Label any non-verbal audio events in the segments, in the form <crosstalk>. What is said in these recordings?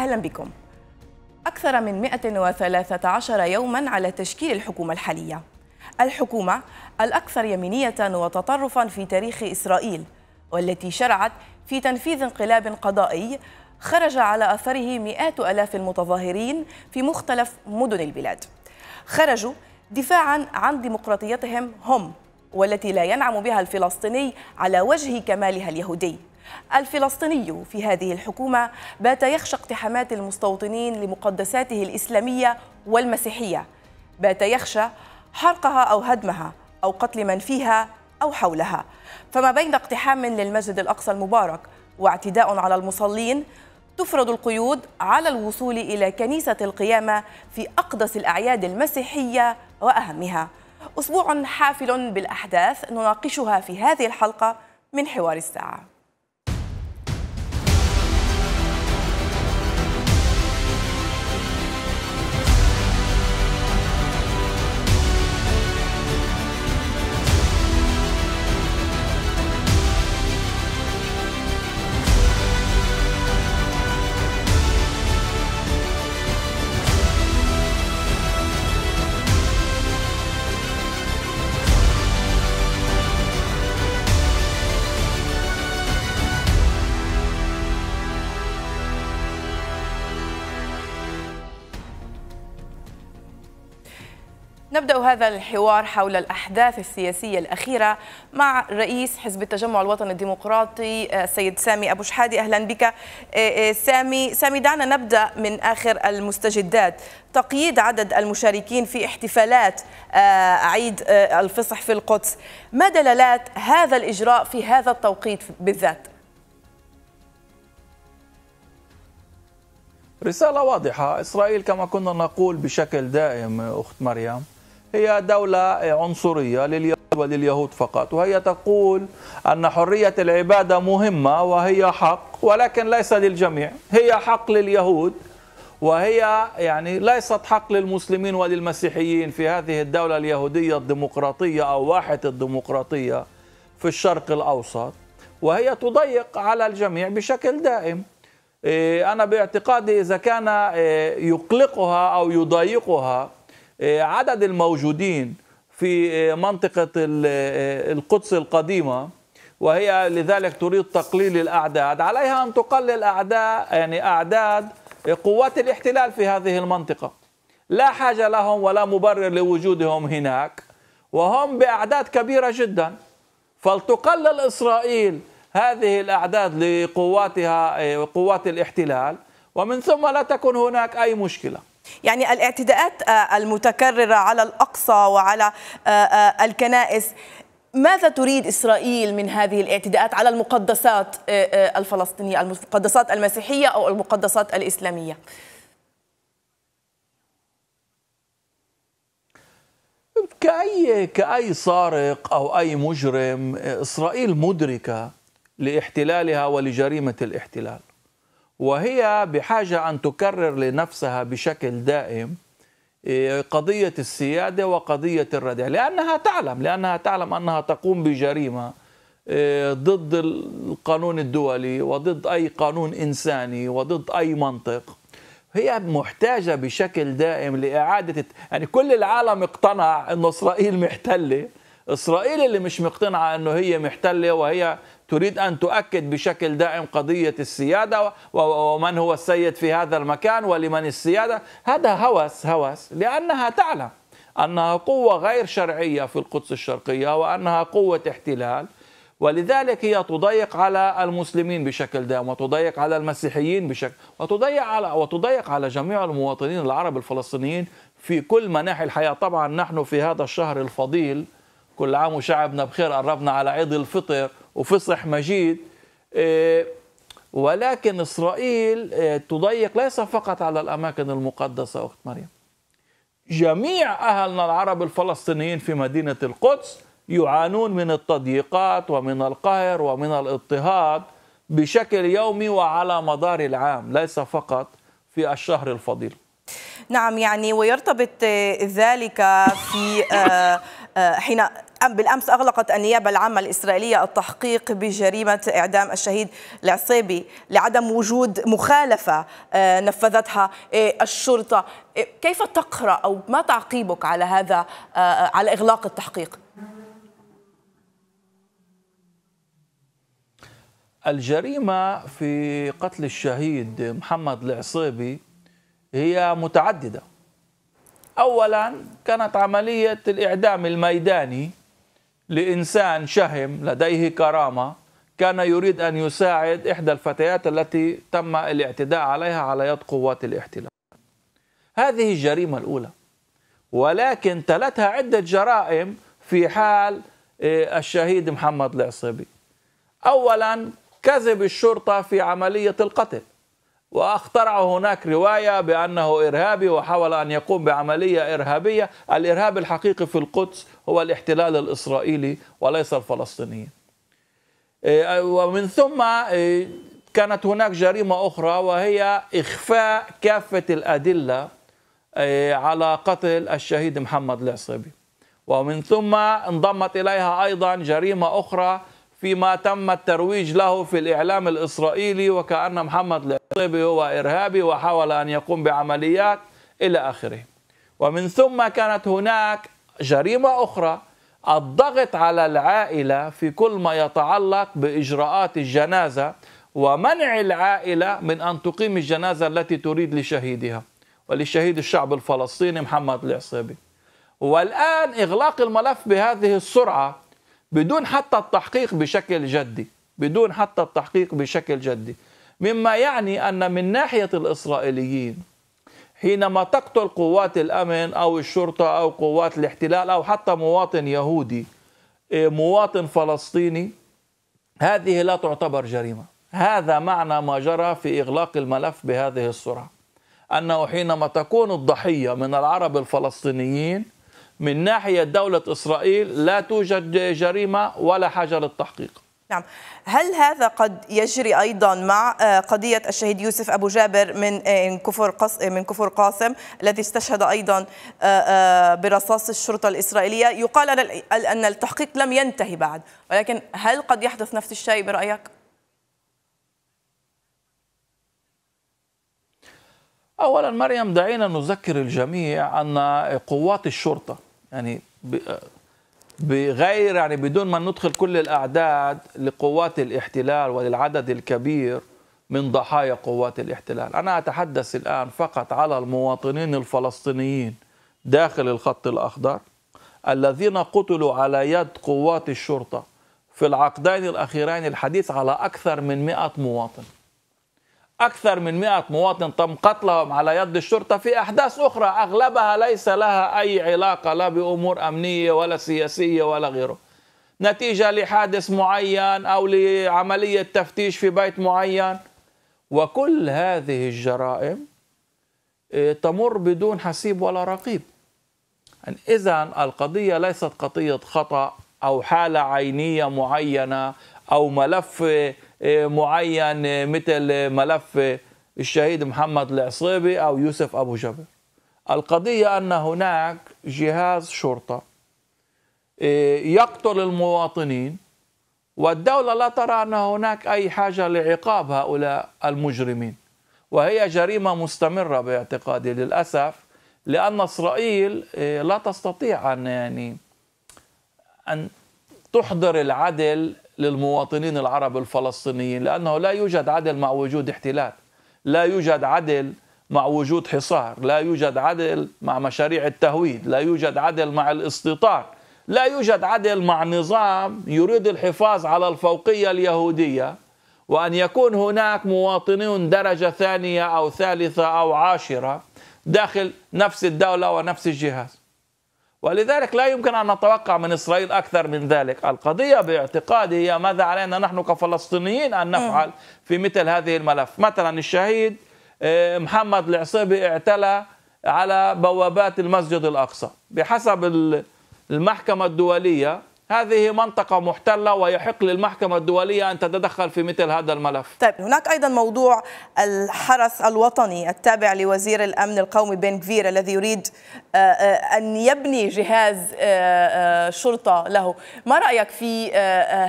أهلا بكم أكثر من 113 يوما على تشكيل الحكومة الحالية الحكومة الأكثر يمينية وتطرفا في تاريخ إسرائيل والتي شرعت في تنفيذ انقلاب قضائي خرج على أثره مئات ألاف المتظاهرين في مختلف مدن البلاد خرجوا دفاعا عن ديمقراطيتهم هم والتي لا ينعم بها الفلسطيني على وجه كمالها اليهودي الفلسطيني في هذه الحكومة بات يخشى اقتحامات المستوطنين لمقدساته الإسلامية والمسيحية بات يخشى حرقها أو هدمها أو قتل من فيها أو حولها فما بين اقتحام للمسجد الأقصى المبارك واعتداء على المصلين تفرض القيود على الوصول إلى كنيسة القيامة في أقدس الأعياد المسيحية وأهمها أسبوع حافل بالأحداث نناقشها في هذه الحلقة من حوار الساعة نبدأ هذا الحوار حول الأحداث السياسية الأخيرة مع رئيس حزب التجمع الوطني الديمقراطي آه، السيد سامي أبو شحادي أهلا بك آه، آه، سامي سامي دعنا نبدأ من آخر المستجدات تقييد عدد المشاركين في احتفالات عيد الفصح في القدس ما دلالات هذا الإجراء في هذا التوقيت بالذات؟ رسالة واضحة إسرائيل كما كنا نقول بشكل دائم أخت مريم هي دولة عنصرية لليهود ولليهود فقط وهي تقول أن حرية العبادة مهمة وهي حق ولكن ليس للجميع هي حق لليهود وهي يعني ليست حق للمسلمين وللمسيحيين في هذه الدولة اليهودية الديمقراطية أو واحة الديمقراطية في الشرق الأوسط وهي تضيق على الجميع بشكل دائم إيه، أنا باعتقادي إذا كان إيه، يقلقها أو يضايقها آه، عدد الموجودين في آه، منطقة آه، القدس القديمة وهي لذلك تريد تقليل الأعداد عليها أن تقلل أعداد يعني أعداد قوات الاحتلال في هذه المنطقة لا حاجة لهم ولا مبرر لوجودهم هناك وهم بأعداد كبيرة جدا فلتقلل إسرائيل هذه الأعداد لقواتها قوات الاحتلال ومن ثم لا تكون هناك أي مشكلة يعني الاعتداءات آه، المتكررة على الأقصى وعلى آه، آه، الكنائس ماذا تريد إسرائيل من هذه الاعتداءات على المقدسات الفلسطينية المقدسات المسيحية أو المقدسات الإسلامية كأي كأي سارق أو أي مجرم إسرائيل مدركة لاحتلالها ولجريمة الاحتلال وهي بحاجة أن تكرر لنفسها بشكل دائم إيه، قضية السيادة وقضية الردع لأنها تعلم لأنها تعلم أنها تقوم بجريمة إيه، ضد القانون الدولي وضد أي قانون إنساني وضد أي منطق هي محتاجة بشكل دائم لإعادة يعني كل العالم اقتنع أن إسرائيل محتلة إسرائيل اللي مش مقتنعة أنه هي محتلة وهي تريد أن تؤكد بشكل دائم قضية السيادة ومن هو السيد في هذا المكان ولمن السيادة هذا هوس هوس لأنها تعلم أنها قوة غير شرعية في القدس الشرقية وأنها قوة احتلال ولذلك هي تضيق على المسلمين بشكل دائم وتضيق على المسيحيين بشكل وتضيق على وتضيق على جميع المواطنين العرب الفلسطينيين في كل مناحي الحياة طبعا نحن في هذا الشهر الفضيل كل عام وشعبنا بخير قربنا على عيد الفطر وفصح مجيد آه، ولكن إسرائيل آه، تضيق ليس فقط على الأماكن المقدسة أخت مريم جميع أهلنا العرب الفلسطينيين في مدينة القدس يعانون من التضييقات ومن القهر ومن الاضطهاد بشكل يومي وعلى مدار العام ليس فقط في الشهر الفضيل نعم يعني ويرتبط آه، ذلك في حين بالأمس أغلقت النيابة العامة الإسرائيلية التحقيق بجريمة إعدام الشهيد العصيبي لعدم وجود مخالفة آه، نفذتها إيه، الشرطة إيه، كيف تقرأ أو ما تعقيبك على هذا آه، على إغلاق التحقيق؟ الجريمة في قتل الشهيد محمد العصيبي هي متعددة أولا كانت عملية الإعدام الميداني لإنسان شهم لديه كرامة كان يريد أن يساعد إحدى الفتيات التي تم الاعتداء عليها على يد قوات الاحتلال هذه الجريمة الأولى ولكن تلتها عدة جرائم في حال آه، الشهيد محمد العصيبي أولا كذب الشرطة في عملية القتل واخترعوا هناك رواية بأنه إرهابي وحاول أن يقوم بعملية إرهابية الإرهاب الحقيقي في القدس هو الاحتلال الإسرائيلي وليس الفلسطينيين إيه، ومن ثم إيه، كانت هناك جريمة أخرى وهي إخفاء كافة الأدلة إيه، على قتل الشهيد محمد العصبي ومن ثم انضمت إليها أيضا جريمة أخرى فيما تم الترويج له في الإعلام الإسرائيلي وكأن محمد العطيبي هو إرهابي وحاول أن يقوم بعمليات إلى آخره ومن ثم كانت هناك جريمة أخرى الضغط على العائلة في كل ما يتعلق بإجراءات الجنازة ومنع العائلة من أن تقيم الجنازة التي تريد لشهيدها وللشهيد الشعب الفلسطيني محمد العصيبي والآن إغلاق الملف بهذه السرعة بدون حتى التحقيق بشكل جدي بدون حتى التحقيق بشكل جدي مما يعني أن من ناحية الإسرائيليين حينما تقتل قوات الأمن أو الشرطة أو قوات الاحتلال أو حتى مواطن يهودي إيه، مواطن فلسطيني هذه لا تعتبر جريمة هذا معنى ما جرى في إغلاق الملف بهذه السرعة أنه حينما تكون الضحية من العرب الفلسطينيين من ناحية دولة إسرائيل لا توجد جريمة ولا حاجة للتحقيق نعم هل هذا قد يجري ايضا مع آه، قضيه الشهيد يوسف ابو جابر من آه، كفر آه، من كفر قاسم الذي استشهد ايضا برصاص الشرطه الاسرائيليه يقال ان التحقيق لم ينتهي بعد ولكن هل قد يحدث نفس الشيء برايك اولا مريم دعينا نذكر الجميع ان قوات الشرطه يعني بغير يعني بدون ما ندخل كل الأعداد لقوات الاحتلال وللعدد الكبير من ضحايا قوات الاحتلال أنا أتحدث الآن فقط على المواطنين الفلسطينيين داخل الخط الأخضر الذين قتلوا على يد قوات الشرطة في العقدين الأخيرين الحديث على أكثر من 100 مواطن أكثر من 100 مواطن تم قتلهم على يد الشرطة في أحداث أخرى أغلبها ليس لها أي علاقة لا بأمور أمنية ولا سياسية ولا غيره نتيجة لحادث معين أو لعملية تفتيش في بيت معين وكل هذه الجرائم آه، تمر بدون حسيب ولا رقيب يعني إذا القضية ليست قضية خطأ أو حالة عينية معينة او ملف آه، معين آه، مثل آه، ملف الشهيد محمد العصيبي او يوسف ابو جبر القضيه ان هناك جهاز شرطه يقتل المواطنين والدوله لا ترى ان هناك اي حاجه لعقاب هؤلاء المجرمين وهي جريمه مستمره باعتقادي للاسف لان اسرائيل لا تستطيع ان يعني ان تحضر العدل للمواطنين العرب الفلسطينيين لأنه لا يوجد عدل مع وجود احتلال لا يوجد عدل مع وجود حصار لا يوجد عدل مع مشاريع التهويد لا يوجد عدل مع الاستيطان لا يوجد عدل مع نظام يريد الحفاظ على الفوقية اليهودية وأن يكون هناك مواطنون درجة ثانية أو ثالثة أو عاشرة داخل نفس الدولة ونفس الجهاز ولذلك لا يمكن أن نتوقع من إسرائيل أكثر من ذلك القضية باعتقادي هي ماذا علينا نحن كفلسطينيين أن نفعل في مثل هذه الملف مثلا الشهيد آه، محمد العصيبي اعتلى على بوابات المسجد الأقصى بحسب المحكمة الدولية هذه منطقة محتلة ويحق للمحكمة الدولية أن تتدخل في مثل هذا الملف طيب هناك أيضا موضوع الحرس الوطني التابع لوزير الأمن القومي بن كفير الذي يريد آه، آه، أن يبني جهاز آه، شرطة له ما رأيك في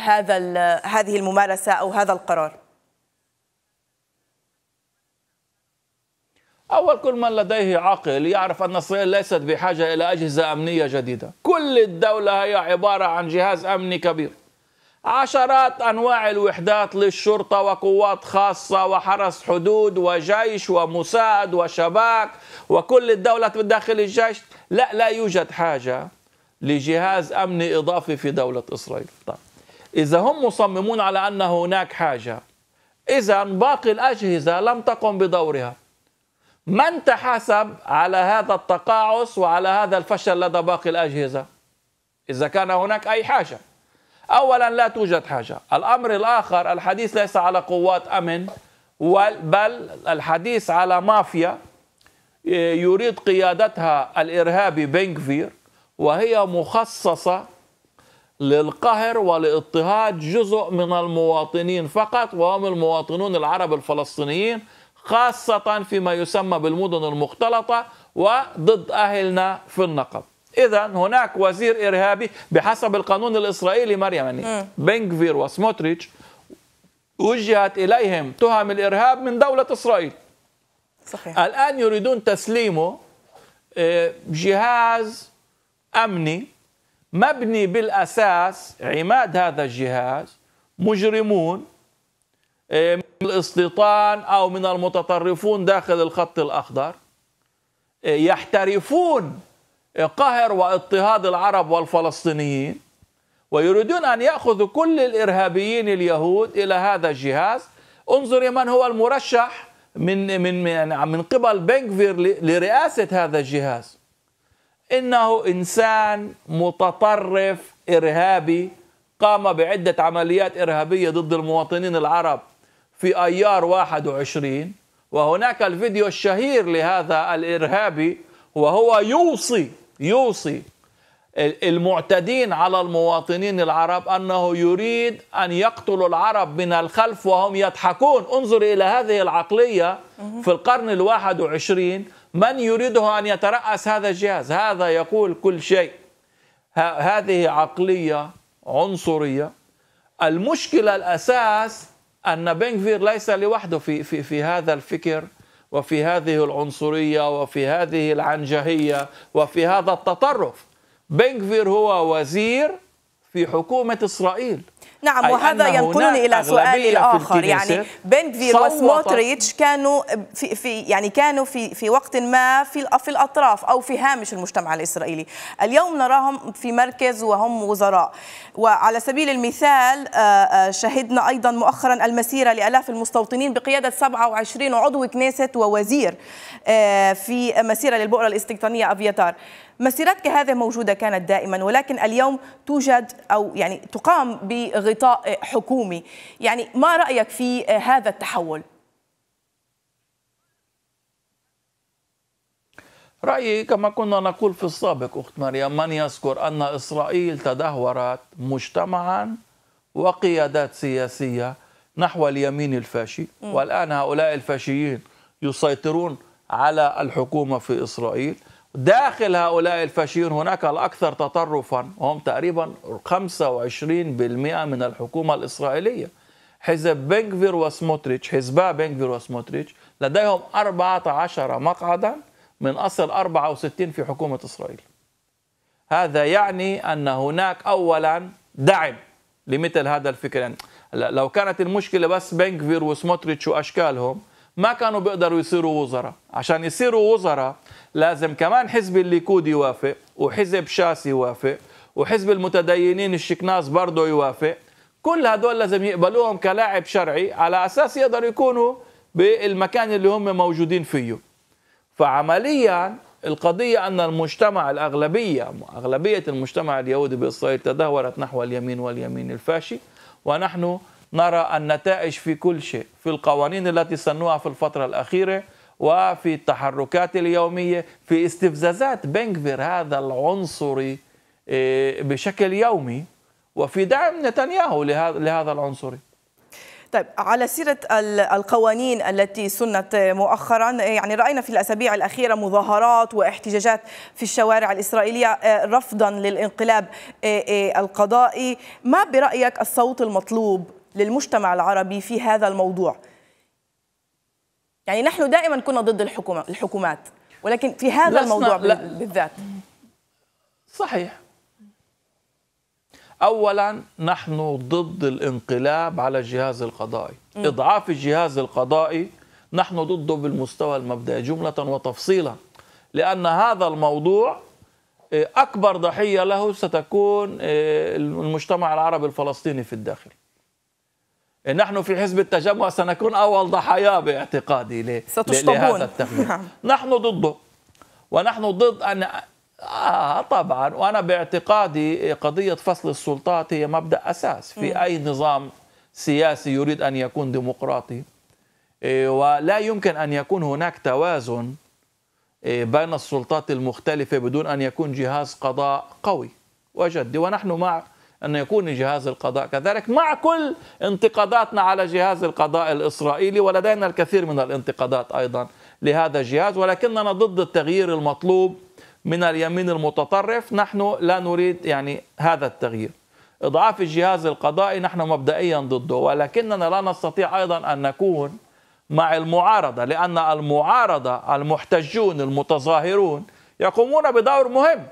هذا هذه الممارسة أو هذا القرار؟ أول كل من لديه عقل يعرف أن إسرائيل ليست بحاجة إلى أجهزة أمنية جديدة كل الدولة هي عبارة عن جهاز أمني كبير عشرات أنواع الوحدات للشرطة وقوات خاصة وحرس حدود وجيش ومساعد وشباك وكل الدولة داخل الجيش لا لا يوجد حاجة لجهاز أمني إضافي في دولة إسرائيل طيب. إذا هم مصممون على أن هناك حاجة إذا باقي الأجهزة لم تقم بدورها من تحاسب على هذا التقاعس وعلى هذا الفشل لدى باقي الأجهزة إذا كان هناك أي حاجة أولا لا توجد حاجة الأمر الآخر الحديث ليس على قوات أمن بل الحديث على مافيا يريد قيادتها الإرهابي بنكفير وهي مخصصة للقهر ولاضطهاد جزء من المواطنين فقط وهم المواطنون العرب الفلسطينيين خاصة فيما يسمى بالمدن المختلطة وضد أهلنا في النقب إذا هناك وزير إرهابي بحسب القانون الإسرائيلي مريم يعني بنكفير وسموتريتش وجهت إليهم تهم الإرهاب من دولة إسرائيل صحيح. الآن يريدون تسليمه آه، جهاز أمني مبني بالأساس عماد هذا الجهاز مجرمون آه، الاستيطان أو من المتطرفون داخل الخط الأخضر يحترفون قهر واضطهاد العرب والفلسطينيين ويريدون أن يأخذوا كل الإرهابيين اليهود إلى هذا الجهاز انظري من هو المرشح من من من قبل بنكفير لرئاسة هذا الجهاز إنه إنسان متطرف إرهابي قام بعدة عمليات إرهابية ضد المواطنين العرب في ايار 21 وهناك الفيديو الشهير لهذا الارهابي وهو يوصي يوصي المعتدين على المواطنين العرب انه يريد ان يقتلوا العرب من الخلف وهم يضحكون انظر الى هذه العقليه في القرن الواحد وعشرين من يريده ان يتراس هذا الجهاز هذا يقول كل شيء هذه عقليه عنصريه المشكله الاساس ان بنغفير ليس لوحده في في في هذا الفكر وفي هذه العنصريه وفي هذه العنجهيه وفي هذا التطرف بنغفير هو وزير في حكومه اسرائيل نعم وهذا ينقلني إلى سؤالي الآخر يعني بنكفير وسموتريتش كانوا في, في يعني كانوا في في وقت ما في في الأطراف أو في هامش المجتمع الإسرائيلي اليوم نراهم في مركز وهم وزراء وعلى سبيل المثال آه، آه، شهدنا أيضا مؤخرا المسيرة لألاف المستوطنين بقيادة 27 عضو كنيسة ووزير آه، في مسيرة للبؤرة الاستيطانية أفياتار مسيرات كهذه موجودة كانت دائما ولكن اليوم توجد أو يعني تقام بغطاء حكومي يعني ما رأيك في هذا التحول؟ رأيي كما كنا نقول في السابق أخت مريم من يذكر أن إسرائيل تدهورت مجتمعا وقيادات سياسية نحو اليمين الفاشي والآن هؤلاء الفاشيين يسيطرون على الحكومة في إسرائيل داخل هؤلاء الفاشيون هناك الأكثر تطرفا هم تقريبا 25% من الحكومة الإسرائيلية حزب بنكفير وسموتريتش حزبا بنكفير وسموتريتش لديهم 14 مقعدا من أصل 64 في حكومة إسرائيل هذا يعني أن هناك أولا دعم لمثل هذا الفكر يعني لو كانت المشكلة بس بنكفير وسموتريتش وأشكالهم ما كانوا بيقدروا يصيروا وزراء عشان يصيروا وزراء لازم كمان حزب الليكود يوافق وحزب شاس يوافق وحزب المتدينين الشكناز برضه يوافق كل هدول لازم يقبلوهم كلاعب شرعي على أساس يقدروا يكونوا بالمكان اللي هم موجودين فيه فعمليا القضية أن المجتمع الأغلبية أغلبية المجتمع اليهودي بإسرائيل تدهورت نحو اليمين واليمين الفاشي ونحن نرى النتائج في كل شيء في القوانين التي سنوها في الفترة الأخيرة وفي التحركات اليومية في استفزازات بنكفير هذا العنصري آه، بشكل يومي وفي دعم نتنياهو لهذا العنصري طيب على سيرة القوانين التي سنت مؤخرا آه، يعني رأينا في الأسابيع الأخيرة مظاهرات واحتجاجات في الشوارع الإسرائيلية آه، رفضا للانقلاب القضائي ما برأيك الصوت المطلوب للمجتمع العربي في هذا الموضوع يعني نحن دائما كنا ضد الحكومة الحكومات ولكن في هذا الموضوع لا. بالذات صحيح اولا نحن ضد الانقلاب على الجهاز القضائي م. اضعاف الجهاز القضائي نحن ضده بالمستوى المبدئي جمله وتفصيلا لان هذا الموضوع إيه، اكبر ضحيه له ستكون إيه، المجتمع العربي الفلسطيني في الداخل نحن في حزب التجمع سنكون أول ضحايا باعتقادي لهذا <laughs> التغيير نعم. نحن ضده ونحن ضد أن آه طبعا وأنا باعتقادي قضية فصل السلطات هي مبدأ أساس في أي نظام سياسي يريد أن يكون ديمقراطي إيه، ولا يمكن أن يكون هناك توازن إيه، بين السلطات المختلفة بدون أن يكون جهاز قضاء قوي وجدي ونحن مع أن يكون جهاز القضاء كذلك مع كل انتقاداتنا على جهاز القضاء الإسرائيلي ولدينا الكثير من الانتقادات أيضا لهذا الجهاز ولكننا ضد التغيير المطلوب من اليمين المتطرف نحن لا نريد يعني هذا التغيير إضعاف الجهاز القضائي نحن مبدئيا ضده ولكننا لا نستطيع أيضا أن نكون مع المعارضة لأن المعارضة المحتجون المتظاهرون يقومون بدور مهم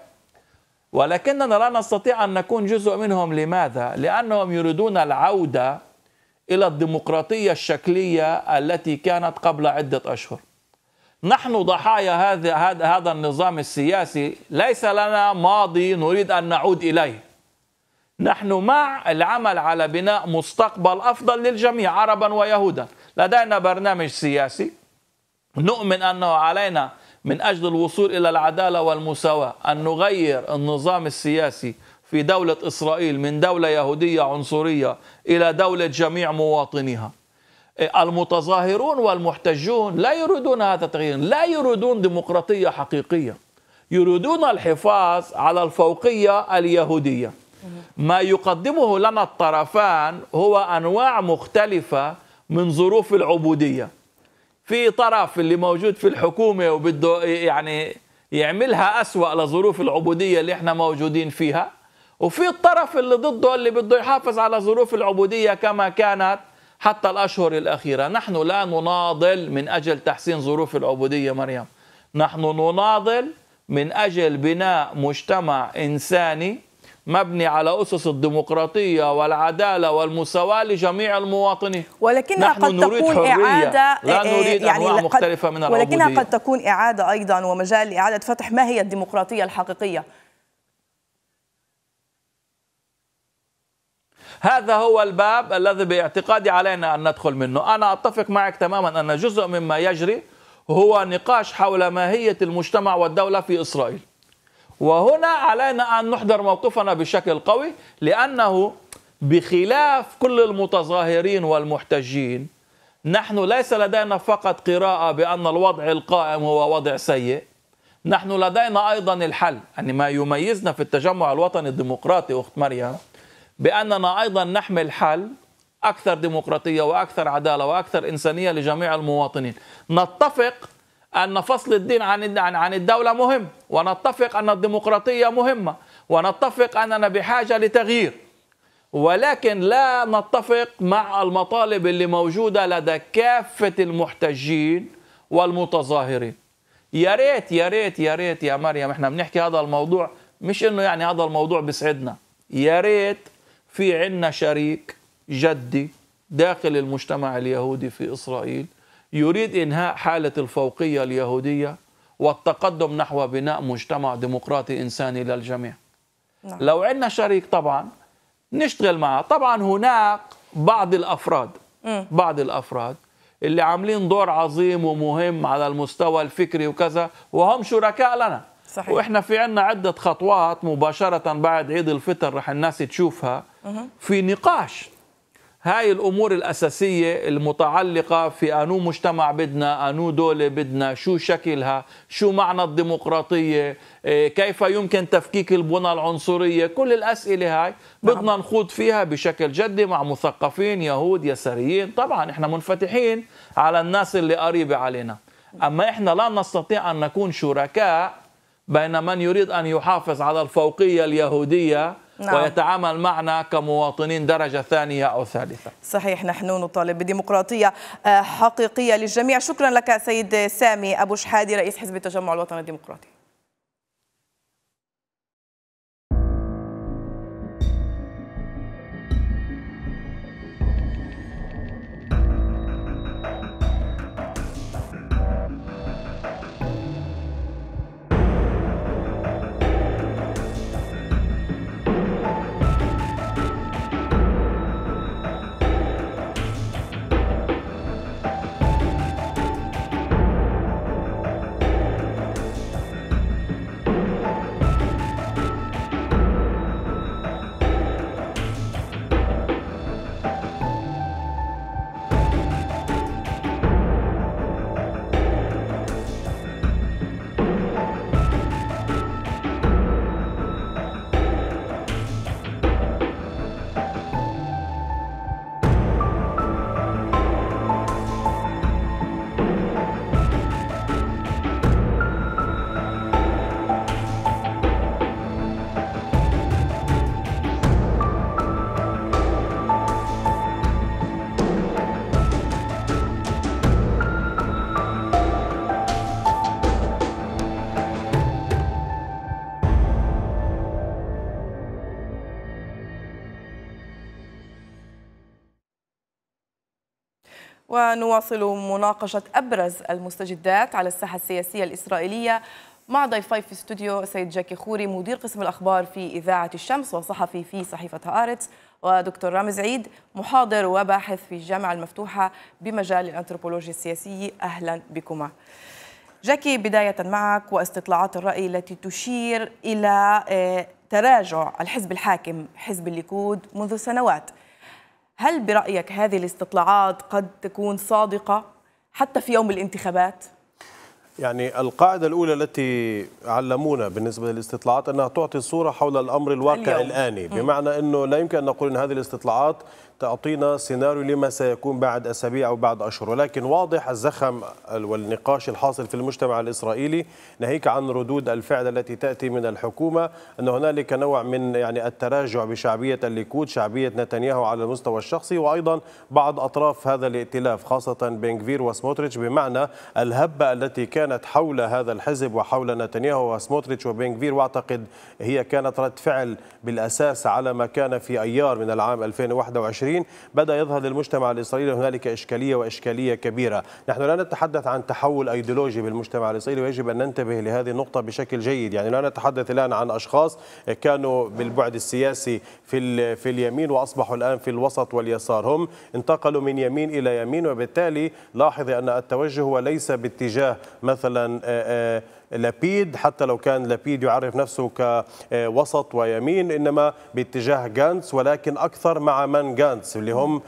ولكننا لا نستطيع أن نكون جزء منهم لماذا؟ لأنهم يريدون العودة إلى الديمقراطية الشكلية التي كانت قبل عدة أشهر نحن ضحايا هذا هذا النظام السياسي ليس لنا ماضي نريد أن نعود إليه نحن مع العمل على بناء مستقبل أفضل للجميع عربا ويهودا لدينا برنامج سياسي نؤمن أنه علينا من أجل الوصول إلى العدالة والمساواة أن نغير النظام السياسي في دولة إسرائيل من دولة يهودية عنصرية إلى دولة جميع مواطنيها المتظاهرون والمحتجون لا يريدون هذا التغيير لا يريدون ديمقراطية حقيقية يريدون الحفاظ على الفوقية اليهودية ما يقدمه لنا الطرفان هو أنواع مختلفة من ظروف العبودية في طرف اللي موجود في الحكومة وبده يعني يعملها أسوأ لظروف العبودية اللي احنا موجودين فيها وفي الطرف اللي ضده اللي بده يحافظ على ظروف العبودية كما كانت حتى الأشهر الأخيرة نحن لا نناضل من أجل تحسين ظروف العبودية مريم نحن نناضل من أجل بناء مجتمع إنساني مبني على أسس الديمقراطية والعدالة والمساواة لجميع المواطنين ولكنها نحن قد نريد تكون حرية إعادة لا آه، آه، نريد يعني أنواع مختلفة من العبودية ولكنها قد تكون إعادة أيضا ومجال لإعادة فتح ما هي الديمقراطية الحقيقية هذا هو الباب الذي باعتقادي علينا أن ندخل منه أنا أتفق معك تماما أن جزء مما يجري هو نقاش حول ماهية المجتمع والدولة في إسرائيل وهنا علينا أن نحضر موقفنا بشكل قوي لأنه بخلاف كل المتظاهرين والمحتجين نحن ليس لدينا فقط قراءة بأن الوضع القائم هو وضع سيء نحن لدينا أيضا الحل يعني ما يميزنا في التجمع الوطني الديمقراطي أخت مريم بأننا أيضا نحمل حل أكثر ديمقراطية وأكثر عدالة وأكثر إنسانية لجميع المواطنين نتفق أن فصل الدين عن عن الدولة مهم ونتفق أن الديمقراطية مهمة ونتفق أننا بحاجة لتغيير ولكن لا نتفق مع المطالب اللي موجودة لدى كافة المحتجين والمتظاهرين يا ريت يا ريت يا ريت يا مريم احنا بنحكي هذا الموضوع مش انه يعني هذا الموضوع بيسعدنا يا ريت في عنا شريك جدي داخل المجتمع اليهودي في اسرائيل يريد إنهاء حالة الفوقية اليهودية والتقدم نحو بناء مجتمع ديمقراطي إنساني للجميع نعم. لو عندنا شريك طبعا نشتغل معه طبعا هناك بعض الأفراد م. بعض الأفراد اللي عاملين دور عظيم ومهم على المستوى الفكري وكذا وهم شركاء لنا صحيح. واحنا في عنا عدة خطوات مباشرة بعد عيد الفطر رح الناس تشوفها في نقاش هاي الأمور الأساسية المتعلقة في أنو مجتمع بدنا أنو دولة بدنا شو شكلها شو معنى الديمقراطية إيه، كيف يمكن تفكيك البنى العنصرية كل الأسئلة هاي نعم. بدنا نخوض فيها بشكل جدي مع مثقفين يهود يساريين طبعا إحنا منفتحين على الناس اللي قريبة علينا أما إحنا لا نستطيع أن نكون شركاء بين من يريد أن يحافظ على الفوقية اليهودية نعم. ويتعامل معنا كمواطنين درجة ثانية أو ثالثة صحيح نحن نطالب بديمقراطية آه، حقيقية للجميع شكرا لك سيد سامي أبو شحادي رئيس حزب التجمع الوطني الديمقراطي ونواصل مناقشة أبرز المستجدات على الساحة السياسية الإسرائيلية مع ضيفي في استوديو سيد جاكي خوري مدير قسم الأخبار في إذاعة الشمس وصحفي في صحيفة هارتس ودكتور رامز عيد محاضر وباحث في الجامعة المفتوحة بمجال الأنثروبولوجيا السياسية أهلا بكما جاكي بداية معك واستطلاعات الرأي التي تشير إلى آه، تراجع الحزب الحاكم حزب الليكود منذ سنوات هل برأيك هذه الاستطلاعات قد تكون صادقة حتى في يوم الانتخابات؟ يعني القاعدة الأولى التي علمونا بالنسبة للاستطلاعات أنها تعطي صورة حول الأمر الواقع اليوم. الآني بمعنى أنه لا يمكن أن نقول أن هذه الاستطلاعات تعطينا سيناريو لما سيكون بعد أسابيع أو بعد أشهر ولكن واضح الزخم والنقاش الحاصل في المجتمع الإسرائيلي ناهيك عن ردود الفعل التي تأتي من الحكومة أن هنالك نوع من يعني التراجع بشعبية الليكود شعبية نتنياهو على المستوى الشخصي وأيضا بعض أطراف هذا الائتلاف خاصة بنكفير وسموتريتش بمعنى الهبة التي كانت حول هذا الحزب وحول نتنياهو وسموتريتش وبنكفير وأعتقد هي كانت رد فعل بالأساس على ما كان في أيار من العام 2021 2020 بدأ يظهر للمجتمع الإسرائيلي هنالك إشكالية وإشكالية كبيرة نحن لا نتحدث عن تحول أيديولوجي بالمجتمع الإسرائيلي ويجب أن ننتبه لهذه النقطة بشكل جيد يعني لا نتحدث الآن عن أشخاص كانوا بالبعد السياسي في, في اليمين وأصبحوا الآن في الوسط واليسار هم انتقلوا من يمين إلى يمين وبالتالي لاحظي أن التوجه هو ليس باتجاه مثلا لابيد حتى لو كان لابيد يعرف نفسه كوسط ويمين إنما باتجاه جانس ولكن أكثر مع من جانس اللي هم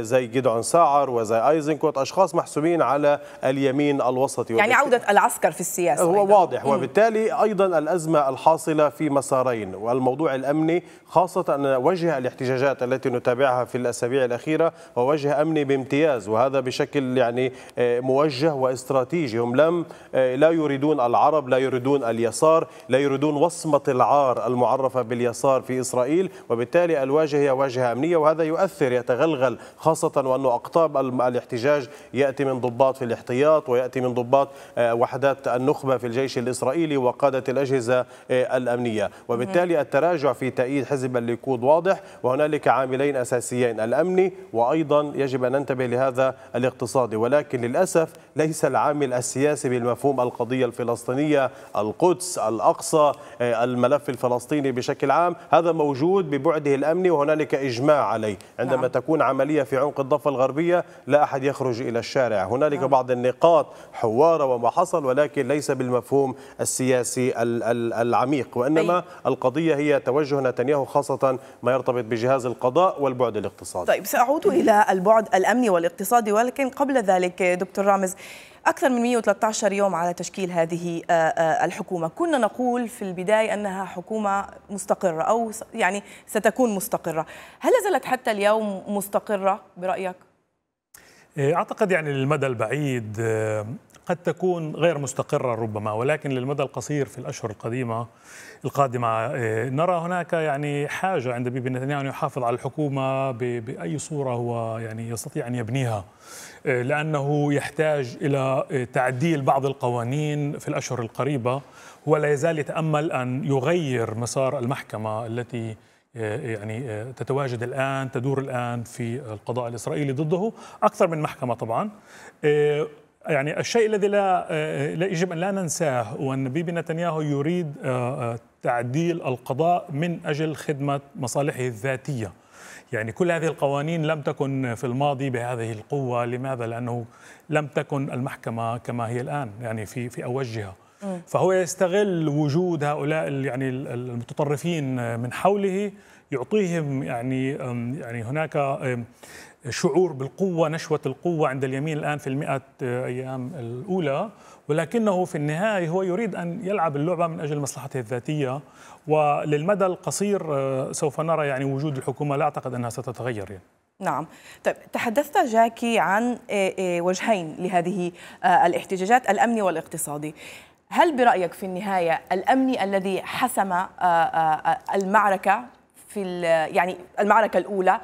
زي جدعون ساعر وزي أيزنكوت أشخاص محسوبين على اليمين الوسطي يعني عودة العسكر في السياسة هو أيضاً. واضح وبالتالي أيضا الأزمة الحاصلة في مسارين والموضوع الأمني خاصة وجه الاحتجاجات التي نتابعها في الأسابيع الأخيرة هو وجه أمني بامتياز وهذا بشكل يعني آه، موجه واستراتيجي هم لم آه، لا يريدون العرب العرب لا يريدون اليسار لا يريدون وصمة العار المعرفة باليسار في إسرائيل وبالتالي الواجهة هي واجهة أمنية وهذا يؤثر يتغلغل خاصة وأنه أقطاب الاحتجاج يأتي من ضباط في الاحتياط ويأتي من ضباط آه، وحدات النخبة في الجيش الإسرائيلي وقادة الأجهزة آه، الأمنية وبالتالي التراجع في تأييد حزب الليكود واضح وهنالك عاملين أساسيين الأمني وأيضا يجب أن ننتبه لهذا الاقتصادي ولكن للأسف ليس العامل السياسي بالمفهوم القضية الفلسطينية الفلسطينية القدس الأقصى آه، الملف الفلسطيني بشكل عام هذا موجود ببعده الأمني وهنالك إجماع عليه عندما نعم. تكون عملية في عمق الضفة الغربية لا أحد يخرج إلى الشارع هنالك نعم. بعض النقاط حوارة وما حصل ولكن ليس بالمفهوم السياسي العميق وإنما أي. طيب. القضية هي توجه نتنياهو خاصة ما يرتبط بجهاز القضاء والبعد الاقتصادي طيب سأعود إلى البعد الأمني والاقتصادي ولكن قبل ذلك دكتور رامز أكثر من 113 يوم على تشكيل هذه آه، آه، الحكومة كنا نقول في البداية أنها حكومة مستقرة أو يعني ستكون مستقرة هل زالت حتى اليوم مستقرة برأيك؟ إيه، أعتقد يعني للمدى البعيد آه، قد تكون غير مستقرة ربما ولكن للمدى القصير في الأشهر القديمة القادمة آه، نرى هناك يعني حاجة عند بيبي نتنياهو أن يحافظ على الحكومة بأي صورة هو يعني يستطيع أن يبنيها آه، لأنه يحتاج إلى تعديل بعض القوانين في الأشهر القريبة ولا يزال يتأمل أن يغير مسار المحكمة التي آه، يعني آه، تتواجد الآن تدور الآن في القضاء الإسرائيلي ضده أكثر من محكمة طبعا آه، يعني الشيء الذي لا لا يجب ان لا ننساه هو ان بيبي نتنياهو يريد تعديل القضاء من اجل خدمه مصالحه الذاتيه. يعني كل هذه القوانين لم تكن في الماضي بهذه القوه، لماذا؟ لانه لم تكن المحكمه كما هي الان يعني في في اوجها. فهو يستغل وجود هؤلاء يعني المتطرفين من حوله يعطيهم يعني يعني هناك شعور بالقوة نشوة القوة عند اليمين الآن في المئة آه، أيام الأولى ولكنه في النهاية هو يريد أن يلعب اللعبة من أجل مصلحته الذاتية وللمدى القصير آه، سوف نرى يعني وجود الحكومة لا أعتقد أنها ستتغير يعني. نعم طيب تحدثت جاكي عن آه، وجهين لهذه الاحتجاجات الأمني والاقتصادي هل برأيك في النهاية الأمني الذي حسم آه، آه، آه، المعركة في يعني المعركة الأولى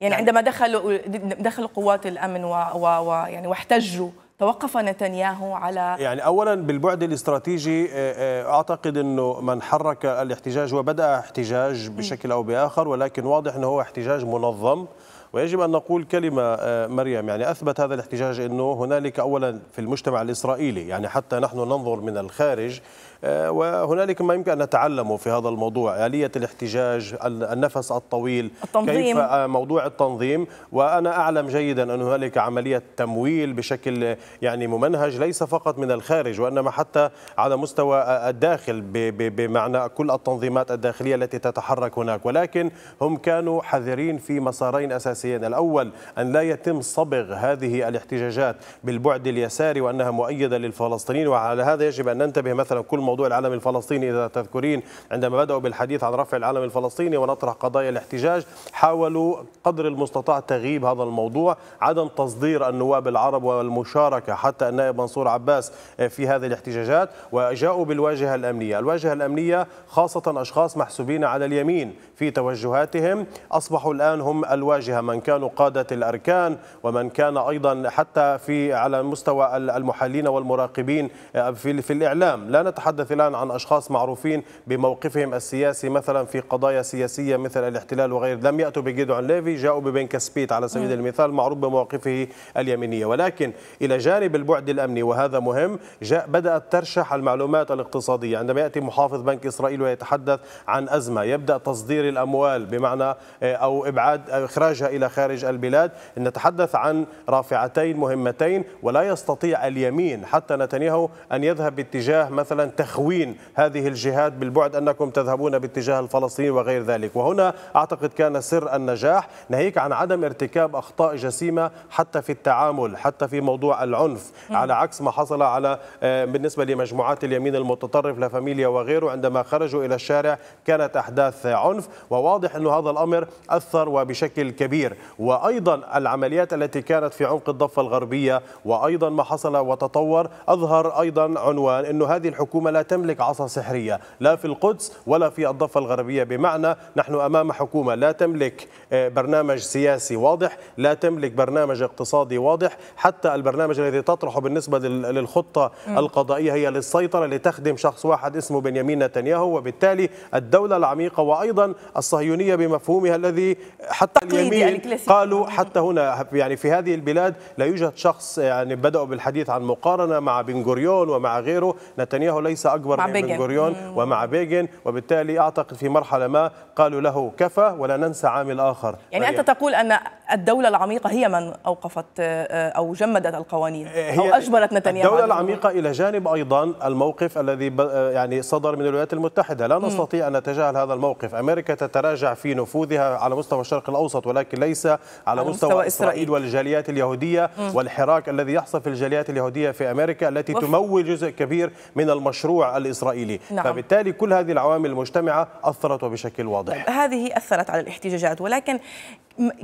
يعني نعم. عندما دخلوا دخل قوات الأمن ويعني واحتجوا توقف نتنياهو على يعني اولا بالبعد الاستراتيجي اعتقد انه من حرك الاحتجاج وبدا احتجاج بشكل او باخر ولكن واضح انه هو احتجاج منظم ويجب أن نقول كلمة آه، مريم يعني أثبت هذا الاحتجاج أنه هنالك أولا في المجتمع الإسرائيلي يعني حتى نحن ننظر من الخارج آه، وهنالك ما يمكن أن نتعلمه في هذا الموضوع آلية الاحتجاج النفس الطويل التنظيم. كيف آه، موضوع التنظيم وأنا أعلم جيدا أن هنالك عملية تمويل بشكل يعني ممنهج ليس فقط من الخارج وإنما حتى على مستوى الداخل بمعنى كل التنظيمات الداخلية التي تتحرك هناك ولكن هم كانوا حذرين في مسارين أساسيين شيئين الأول أن لا يتم صبغ هذه الاحتجاجات بالبعد اليساري وأنها مؤيدة للفلسطينيين وعلى هذا يجب أن ننتبه مثلا كل موضوع العلم الفلسطيني إذا تذكرين عندما بدأوا بالحديث عن رفع العلم الفلسطيني ونطرح قضايا الاحتجاج حاولوا قدر المستطاع تغييب هذا الموضوع عدم تصدير النواب العرب والمشاركة حتى النائب منصور عباس في هذه الاحتجاجات وجاءوا بالواجهة الأمنية الواجهة الأمنية خاصة أشخاص محسوبين على اليمين في توجهاتهم أصبحوا الآن هم الواجهة من كانوا قادة الأركان ومن كان أيضا حتى في على مستوى المحلين والمراقبين آه، في, في الإعلام لا نتحدث الآن عن أشخاص معروفين بموقفهم السياسي مثلا في قضايا سياسية مثل الاحتلال وغير لم يأتوا بجيدون ليفي جاءوا ببن كاسبيت على سبيل المثال معروف بمواقفه اليمينية ولكن إلى جانب البعد الأمني وهذا مهم جاء بدأت ترشح المعلومات الاقتصادية عندما يأتي محافظ بنك إسرائيل ويتحدث عن أزمة يبدأ تصدير غسيل الأموال بمعنى آه، أو إبعاد أو إخراجها إلى خارج البلاد نتحدث عن رافعتين مهمتين ولا يستطيع اليمين حتى نتنياهو أن يذهب باتجاه مثلا تخوين هذه الجهاد بالبعد أنكم تذهبون باتجاه الفلسطيني وغير ذلك وهنا أعتقد كان سر النجاح ناهيك عن عدم ارتكاب أخطاء جسيمة حتى في التعامل حتى في موضوع العنف على عكس ما حصل على آه، بالنسبة لمجموعات اليمين المتطرف لا فاميليا وغيره عندما خرجوا إلى الشارع كانت أحداث عنف وواضح أن هذا الأمر أثر وبشكل كبير وأيضا العمليات التي كانت في عمق الضفة الغربية وأيضا ما حصل وتطور أظهر أيضا عنوان أن هذه الحكومة لا تملك عصا سحرية لا في القدس ولا في الضفة الغربية بمعنى نحن أمام حكومة لا تملك آه، برنامج سياسي واضح لا تملك برنامج اقتصادي واضح حتى البرنامج الذي تطرحه بالنسبة للخطة القضائية هي للسيطرة لتخدم شخص واحد اسمه بنيامين نتنياهو وبالتالي الدولة العميقة وأيضا الصهيونية بمفهومها الذي حتى اليمين يعني قالوا حتى هنا يعني في هذه البلاد لا يوجد شخص يعني بدأوا بالحديث عن مقارنة مع بن غوريون ومع غيره نتنياهو ليس أكبر من بن غوريون ومع بيجن وبالتالي أعتقد في مرحلة ما قالوا له كفى ولا ننسى عامل آخر يعني أنت طيب. تقول أن الدولة العميقة هي من أوقفت آه، أو جمدت القوانين أو أجبرت نتنياهو الدولة العميقة إلى جانب أيضا الموقف الذي آه، يعني صدر من الولايات المتحدة لا نستطيع أن نتجاهل هذا الموقف أمريكا تتراجع في نفوذها على مستوى الشرق الأوسط ولكن ليس على, على مستوى, مستوى إسرائيل والجاليات اليهودية م. والحراك الذي يحصل في الجاليات اليهودية في أمريكا التي وف... تمول جزء كبير من المشروع الإسرائيلي نعم. فبالتالي كل هذه العوامل المجتمعة أثرت وبشكل واضح طيب، هذه أثرت على الاحتجاجات ولكن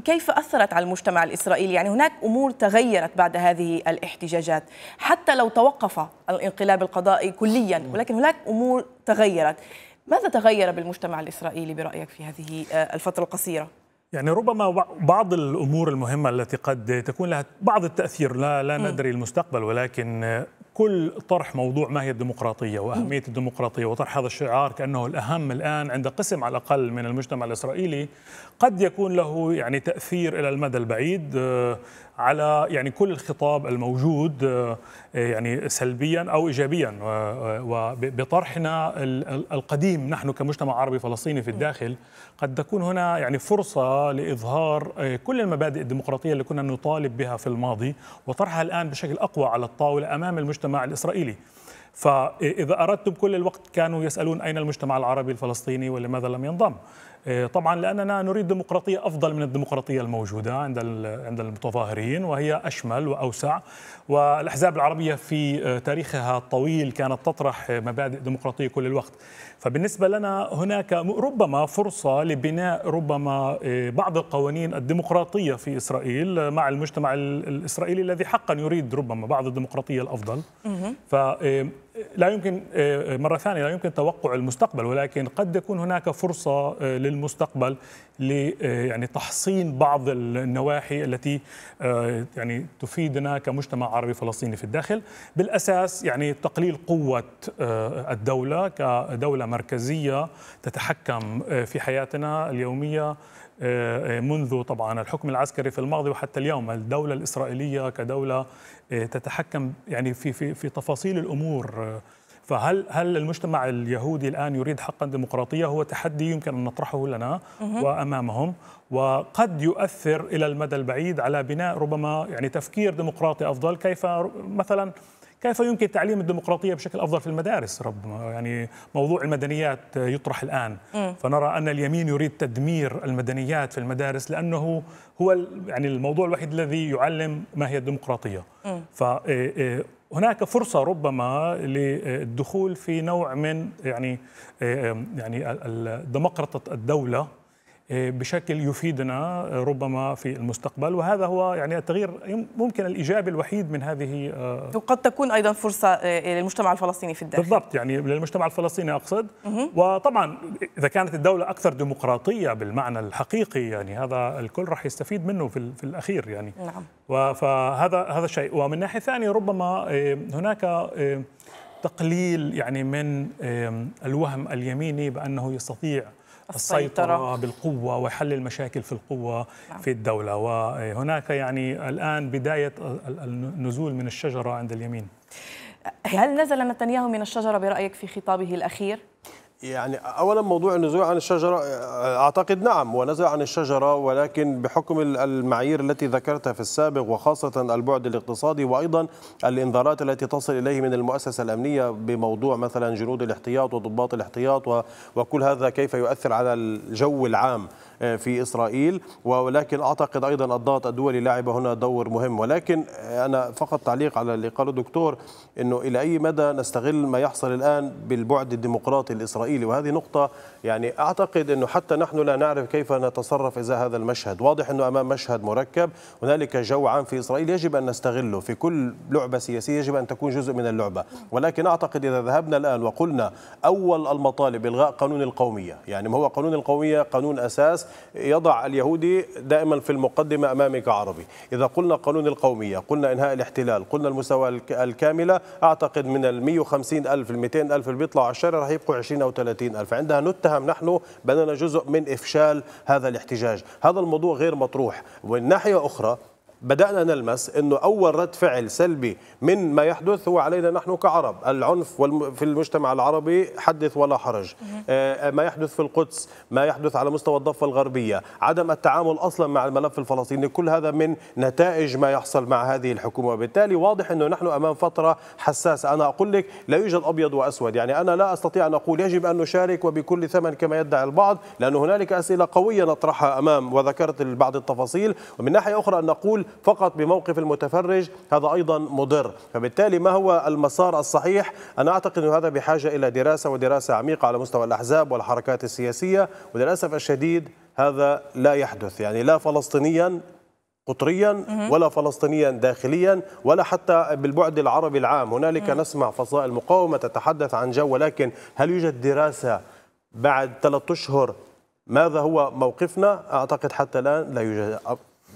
كيف أثرت على المجتمع الإسرائيلي يعني هناك أمور تغيرت بعد هذه الاحتجاجات حتى لو توقف الانقلاب القضائي كليا ولكن هناك أمور تغيرت ماذا تغير بالمجتمع الإسرائيلي برأيك في هذه آه، الفترة القصيرة؟ يعني ربما بعض الامور المهمه التي قد تكون لها بعض التاثير لا لا ندري المستقبل ولكن كل طرح موضوع ما هي الديمقراطية وأهمية الديمقراطية وطرح هذا الشعار كأنه الأهم الآن عند قسم على الأقل من المجتمع الإسرائيلي قد يكون له يعني تأثير إلى المدى البعيد آه، على يعني كل الخطاب الموجود آه، يعني سلبيا أو إيجابيا آه، وبطرحنا القديم نحن كمجتمع عربي فلسطيني في الداخل قد تكون هنا يعني فرصة لإظهار كل المبادئ الديمقراطية اللي كنا نطالب بها في الماضي وطرحها الآن بشكل أقوى على الطاولة أمام المجتمع المجتمع الإسرائيلي فإذا أردتم كل الوقت كانوا يسألون أين المجتمع العربي الفلسطيني ولماذا لم ينضم إيه، طبعا لأننا نريد ديمقراطية أفضل من الديمقراطية الموجودة عند عند المتظاهرين وهي أشمل وأوسع والأحزاب العربية في آه، تاريخها الطويل كانت تطرح مبادئ ديمقراطية كل الوقت فبالنسبة لنا هناك ربما فرصة لبناء ربما آه، بعض القوانين الديمقراطية في إسرائيل آه، مع المجتمع الإسرائيلي الذي حقا يريد ربما بعض الديمقراطية الأفضل ف آه، لا يمكن مرة ثانية لا يمكن توقع المستقبل ولكن قد يكون هناك فرصة للمستقبل ل يعني تحصين بعض النواحي التي يعني تفيدنا كمجتمع عربي فلسطيني في الداخل بالأساس يعني تقليل قوة الدولة كدولة مركزية تتحكم آه، في حياتنا اليومية آه، آه، منذ طبعا الحكم العسكري في الماضي وحتى اليوم الدولة الإسرائيلية كدولة تتحكم يعني في في في تفاصيل الأمور فهل هل المجتمع اليهودي الان يريد حقا ديمقراطيه هو تحدي يمكن ان نطرحه لنا وامامهم وقد يؤثر الى المدى البعيد على بناء ربما يعني تفكير ديمقراطي افضل كيف مثلا كيف يمكن تعليم الديمقراطيه بشكل افضل في المدارس رب يعني موضوع المدنيات يطرح الان م. فنرى ان اليمين يريد تدمير المدنيات في المدارس لانه هو يعني الموضوع الوحيد الذي يعلم ما هي الديمقراطيه ف إيه، إيه، هناك فرصه ربما للدخول في نوع من يعني إيه، يعني دمقرطه الدوله بشكل يفيدنا ربما في المستقبل وهذا هو يعني التغيير ممكن الايجابي الوحيد من هذه آه، وقد تكون ايضا فرصه آه، للمجتمع الفلسطيني في الداخل بالضبط يعني للمجتمع الفلسطيني اقصد وطبعا اذا كانت الدوله اكثر ديمقراطيه بالمعنى الحقيقي يعني هذا الكل راح يستفيد منه في, في الاخير يعني نعم فهذا هذا الشيء ومن ناحيه ثانيه ربما آه، هناك تقليل يعني من الوهم اليميني بانه يستطيع السيطرة بالقوة وحل المشاكل في القوة نعم. في الدولة وهناك يعني الآن بداية النزول من الشجرة عند اليمين هل نزل نتنياهو من الشجرة برأيك في خطابه الأخير؟ يعني اولا موضوع النزوع عن الشجره اعتقد نعم ونزع عن الشجره ولكن بحكم المعايير التي ذكرتها في السابق وخاصه البعد الاقتصادي وايضا الانذارات التي تصل اليه من المؤسسه الامنيه بموضوع مثلا جنود الاحتياط وضباط الاحتياط وكل هذا كيف يؤثر على الجو العام آه، في إسرائيل ولكن أعتقد أيضا الضغط الدولي لعب هنا دور مهم ولكن أنا فقط تعليق على اللي قاله الدكتور أنه إلى أي مدى نستغل ما يحصل الآن بالبعد الديمقراطي الإسرائيلي وهذه نقطة يعني أعتقد أنه حتى نحن لا نعرف كيف نتصرف إذا هذا المشهد واضح أنه أمام مشهد مركب هنالك جو عام في إسرائيل يجب أن نستغله في كل لعبة سياسية يجب أن تكون جزء من اللعبة ولكن أعتقد إذا ذهبنا الآن وقلنا أول المطالب إلغاء قانون القومية يعني ما هو قانون القومية قانون أساس يضع اليهودي دائما في المقدمة أمامك عربي إذا قلنا قانون القومية قلنا إنهاء الاحتلال قلنا المساواة الكاملة أعتقد من ال 150 ألف ال 200 ألف اللي بيطلعوا على الشارع راح يبقوا 20 أو 30 ألف عندها نتهم نتهم نحن بأننا جزء من إفشال هذا الاحتجاج هذا الموضوع غير مطروح والناحية أخرى بدأنا نلمس أنه أول رد فعل سلبي من ما يحدث هو علينا نحن كعرب العنف في المجتمع العربي حدث ولا حرج آه، ما يحدث في القدس ما يحدث على مستوى الضفة الغربية عدم التعامل أصلا مع الملف الفلسطيني كل هذا من نتائج ما يحصل مع هذه الحكومة وبالتالي واضح أنه نحن أمام فترة حساسة أنا أقول لك لا يوجد أبيض وأسود يعني أنا لا أستطيع أن أقول يجب أن نشارك وبكل ثمن كما يدعي البعض لأن هنالك أسئلة قوية نطرحها أمام وذكرت بعض التفاصيل ومن ناحية أخرى أن نقول فقط بموقف المتفرج هذا أيضا مضر فبالتالي ما هو المسار الصحيح أنا أعتقد أن هذا بحاجة إلى دراسة ودراسة عميقة على مستوى الأحزاب والحركات السياسية وللأسف الشديد هذا لا يحدث يعني لا فلسطينيا قطريا ولا فلسطينيا داخليا ولا حتى بالبعد العربي العام هنالك نسمع فصائل المقاومة تتحدث عن جو ولكن هل يوجد دراسة بعد ثلاثة أشهر ماذا هو موقفنا أعتقد حتى الآن لا يوجد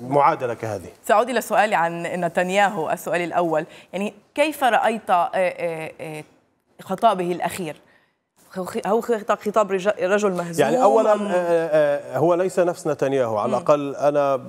معادلة كهذه سأعود إلى سؤالي عن نتنياهو السؤال الأول يعني كيف رأيت آه، آه، آه، خطابه الأخير هو خطاب رجل مهزوم يعني أولا هو ليس نفس نتنياهو على الأقل أنا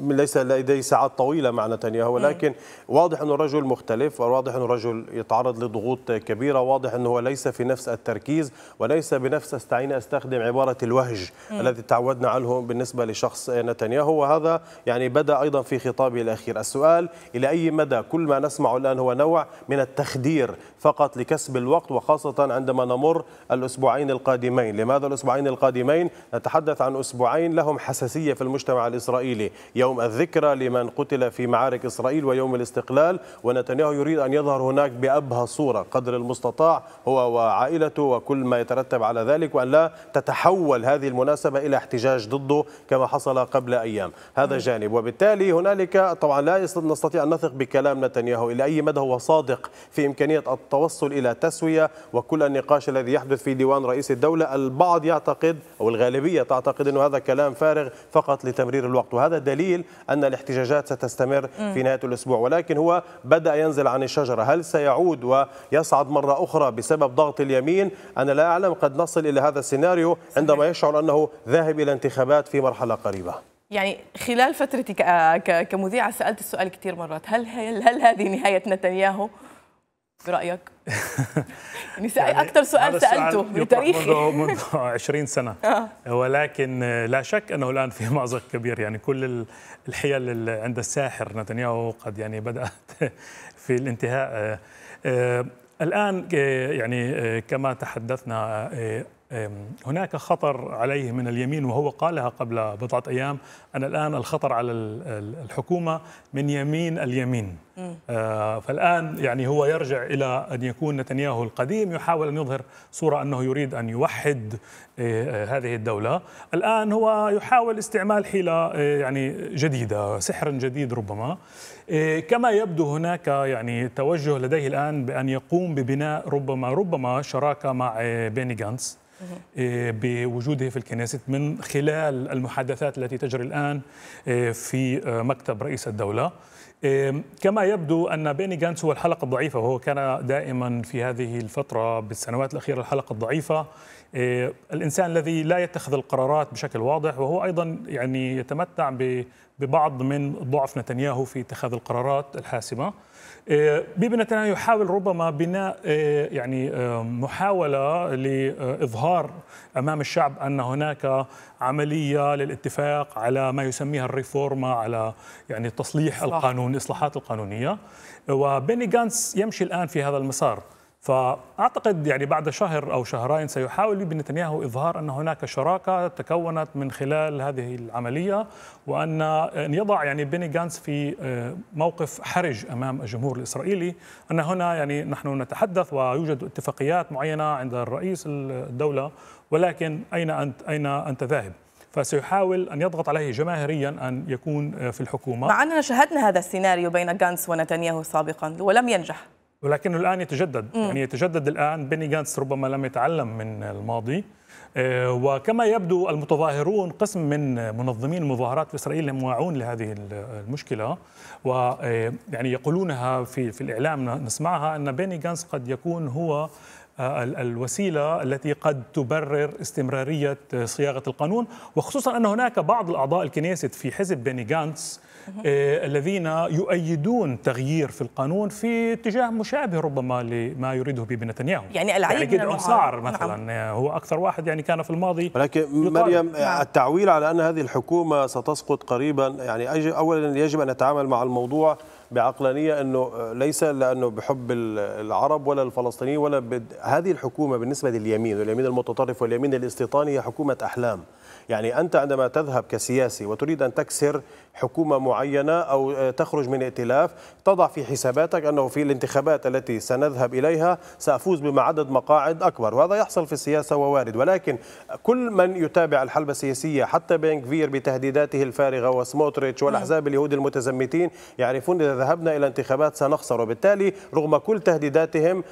ليس لديه ساعات طويله مع نتنياهو ولكن واضح انه رجل مختلف وواضح انه رجل يتعرض لضغوط كبيره واضح انه هو ليس في نفس التركيز وليس بنفس استعين استخدم عباره الوهج م. الذي تعودنا عنه بالنسبه لشخص نتنياهو وهذا يعني بدا ايضا في خطابه الاخير السؤال الى اي مدى كل ما نسمعه الان هو نوع من التخدير فقط لكسب الوقت وخاصه عندما نمر الاسبوعين القادمين لماذا الاسبوعين القادمين نتحدث عن اسبوعين لهم حساسيه في المجتمع الاسرائيلي يوم الذكرى لمن قتل في معارك إسرائيل ويوم الاستقلال ونتنياهو يريد أن يظهر هناك بأبهى صورة قدر المستطاع هو وعائلته وكل ما يترتب على ذلك وأن لا تتحول هذه المناسبة إلى احتجاج ضده كما حصل قبل أيام هذا جانب وبالتالي هنالك طبعا لا نستطيع أن نثق بكلام نتنياهو إلى أي مدى هو صادق في إمكانية التوصل إلى تسوية وكل النقاش الذي يحدث في ديوان رئيس الدولة البعض يعتقد أو الغالبية تعتقد أن هذا كلام فارغ فقط لتمرير الوقت وهذا دليل البديل أن الاحتجاجات ستستمر في نهاية الأسبوع ولكن هو بدأ ينزل عن الشجرة هل سيعود ويصعد مرة أخرى بسبب ضغط اليمين أنا لا أعلم قد نصل إلى هذا السيناريو عندما يشعر أنه ذاهب إلى انتخابات في مرحلة قريبة يعني خلال فترتك آه، كمذيعة سألت السؤال كثير مرات هل, هل هذه نهاية نتنياهو؟ برايك؟ <laughs> يعني سأل يعني اكثر سؤال سالته تاريخي <laughs> منذ 20 سنه آه. ولكن لا شك انه الان في مازق كبير يعني كل الحيل اللي عند الساحر نتنياهو قد يعني بدات <laughs> في الانتهاء آه، آه، الان يعني كما تحدثنا هناك خطر عليه من اليمين وهو قالها قبل بضعة أيام أنا الآن الخطر على الحكومة من يمين اليمين آه، فالآن يعني هو يرجع إلى أن يكون نتنياهو القديم يحاول أن يظهر صورة أنه يريد أن يوحد آه، آه، هذه الدولة الآن هو يحاول استعمال حيلة يعني جديدة سحر جديد ربما كما يبدو هناك يعني توجه لديه الآن بأن يقوم ببناء ربما ربما شراكة مع بيني جانس إيه، بوجوده في الكنيست من خلال المحادثات التي تجري الآن إيه، في آه، مكتب رئيس الدولة إيه، كما يبدو أن بيني جانس هو الحلقة الضعيفة وهو كان دائما في هذه الفترة بالسنوات الأخيرة الحلقة الضعيفة الإنسان الذي لا يتخذ القرارات بشكل واضح وهو أيضا يعني يتمتع ببعض من ضعف نتنياهو في اتخاذ القرارات الحاسمة آه، بيبي نتنياهو يحاول ربما بناء آه، يعني آه، محاولة لإظهار أمام الشعب أن هناك عملية للاتفاق على ما يسميها الريفورما على يعني تصليح القانون الإصلاحات القانونية وبيني جانس يمشي الآن في هذا المسار فاعتقد يعني بعد شهر او شهرين سيحاول ابن نتنياهو اظهار ان هناك شراكه تكونت من خلال هذه العمليه وان ان يضع يعني بيني جانس في آه، موقف حرج امام الجمهور الاسرائيلي ان هنا يعني نحن نتحدث ويوجد اتفاقيات معينه عند الرئيس الدوله ولكن اين انت اين انت ذاهب؟ فسيحاول ان يضغط عليه جماهيريا ان يكون آه، في الحكومه مع اننا شاهدنا هذا السيناريو بين جانس ونتنياهو سابقا ولم ينجح ولكنه الان يتجدد مم. يعني يتجدد الان بيني جانس ربما لم يتعلم من الماضي آه، وكما يبدو المتظاهرون قسم من منظمين المظاهرات في اسرائيل واعون لهذه المشكله ويعني آه، يقولونها في في الاعلام نسمعها ان بيني جانس قد يكون هو آه، الوسيله التي قد تبرر استمراريه صياغه القانون وخصوصا ان هناك بعض الاعضاء الكنيست في حزب بيني جانس آه، الذين يؤيدون تغيير في القانون في اتجاه مشابه ربما لما يريده بيبي نتنياهو يعني العديد يعني من سعر نعم. مثلا نعم. هو اكثر واحد يعني كان في الماضي ولكن مريم نعم. التعويل على ان هذه الحكومه ستسقط قريبا يعني اولا يجب ان نتعامل مع الموضوع بعقلانيه انه ليس لانه بحب العرب ولا الفلسطينيين ولا بد... هذه الحكومه بالنسبه لليمين واليمين المتطرف واليمين الاستيطاني هي حكومه احلام يعني انت عندما تذهب كسياسي وتريد ان تكسر حكومة معينة أو آه، تخرج من ائتلاف تضع في حساباتك أنه في الانتخابات التي سنذهب إليها سأفوز بمعدد مقاعد أكبر وهذا يحصل في السياسة ووارد ولكن كل من يتابع الحلبة السياسية حتى بين كفير بتهديداته الفارغة وسموتريتش والأحزاب اليهود المتزمتين يعرفون إذا ذهبنا إلى انتخابات سنخسر وبالتالي رغم كل تهديداتهم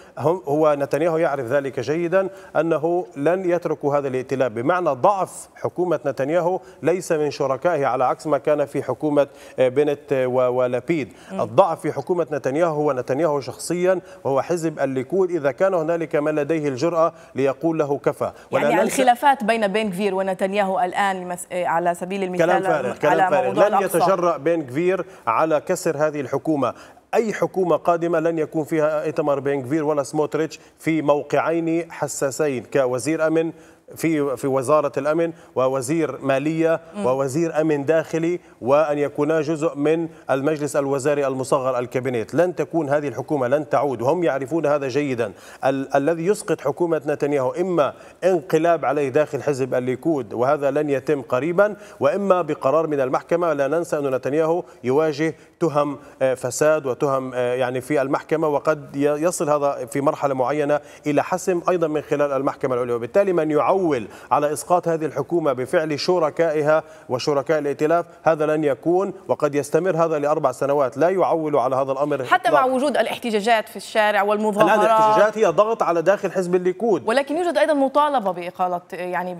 هو نتنياهو يعرف ذلك جيدا أنه لن يتركوا هذا الائتلاف بمعنى ضعف حكومة نتنياهو ليس من شركائه على عكس ما كان في حكومة حكومه آه، بنت آه، ولابيد الضعف في حكومه نتنياهو هو نتنياهو شخصيا وهو حزب الليكود اذا كان هنالك من لديه الجراه ليقول له كفى يعني الخلافات بين بين كفير ونتنياهو الان آه، على سبيل المثال كلام فارغ كلام فارغ لن يتجرأ بين كفير على كسر هذه الحكومه اي حكومه قادمه لن يكون فيها ايتمر بينغفير ولا سموتريتش في موقعين حساسين كوزير امن في في وزاره الامن ووزير ماليه ووزير امن داخلي وان يكونا جزء من المجلس الوزاري المصغر الكابينيت، لن تكون هذه الحكومه لن تعود وهم يعرفون هذا جيدا، ال الذي يسقط حكومه نتنياهو اما انقلاب عليه داخل حزب الليكود وهذا لن يتم قريبا واما بقرار من المحكمه لا ننسى ان نتنياهو يواجه تهم آه، فساد وتهم آه، يعني في المحكمه وقد يصل هذا في مرحله معينه الى حسم ايضا من خلال المحكمه العليا وبالتالي من يعود تحول على إسقاط هذه الحكومة بفعل شركائها وشركاء الائتلاف هذا لن يكون وقد يستمر هذا لأربع سنوات لا يعول على هذا الأمر حتى مع وجود الاحتجاجات في الشارع والمظاهرات الآن الاحتجاجات هي ضغط على داخل حزب الليكود ولكن يوجد أيضا مطالبة بإقالة يعني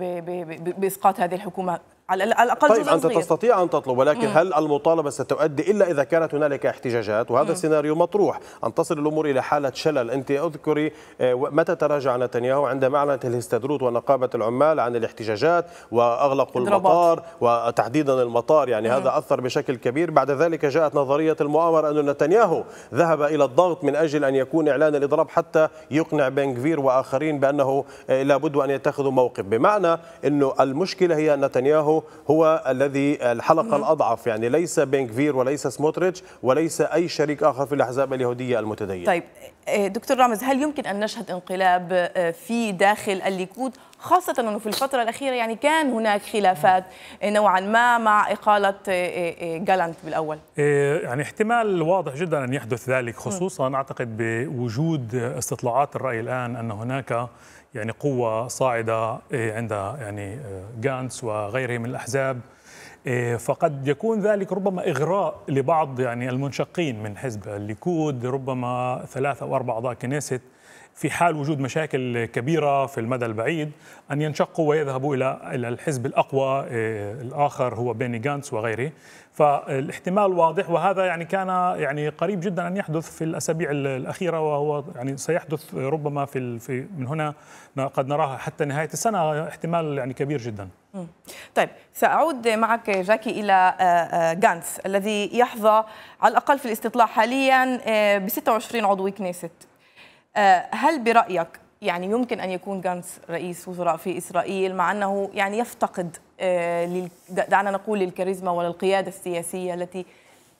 بإسقاط هذه الحكومة على الاقل طيب انت صغير. تستطيع ان تطلب ولكن هل المطالبه ستؤدي الا اذا كانت هنالك احتجاجات وهذا مم. السيناريو مطروح ان تصل الامور الى حاله شلل انت اذكري آه، متى تراجع نتنياهو عندما اعلنت الهستدروت ونقابه العمال عن الاحتجاجات واغلقوا المطار وتحديدا المطار يعني هذا اثر بشكل كبير بعد ذلك جاءت نظريه المؤامره ان نتنياهو ذهب الى الضغط من اجل ان يكون اعلان الاضراب حتى يقنع بنغفير واخرين بانه آه، لابد ان يتخذوا موقف بمعنى انه المشكله هي نتنياهو هو الذي الحلقة الأضعف يعني ليس بنكفير وليس سموتريتش وليس أي شريك آخر في الأحزاب اليهودية المتدينة طيب آه، دكتور رامز هل يمكن أن نشهد انقلاب آه، في داخل الليكود خاصة أنه في الفترة الأخيرة يعني كان هناك خلافات آه، نوعا ما مع إقالة جالانت بالأول يعني احتمال واضح جدا أن يحدث ذلك خصوصا أعتقد بوجود استطلاعات الرأي الآن أن هناك يعني قوة صاعدة إيه، عند يعني آه، جانس وغيره من الأحزاب إيه، فقد يكون ذلك ربما إغراء لبعض يعني المنشقين من حزب الليكود ربما ثلاثة أو أربع أعضاء كنيست في حال وجود مشاكل كبيرة في المدى البعيد أن ينشقوا ويذهبوا إلى الحزب الأقوى آه، الآخر هو بيني جانتس وغيره فالاحتمال واضح وهذا يعني كان يعني قريب جدا أن يحدث في الأسابيع الأخيرة وهو يعني سيحدث ربما في, في من هنا قد نراها حتى نهاية السنة احتمال يعني كبير جدا طيب سأعود معك جاكي إلى غانس آه، آه، الذي يحظى على الأقل في الاستطلاع حاليا ب 26 عضو كنيست آه، هل برأيك يعني يمكن أن يكون جانس رئيس وزراء في إسرائيل مع أنه يعني يفتقد آه، دعنا نقول للكاريزما وللقيادة السياسية التي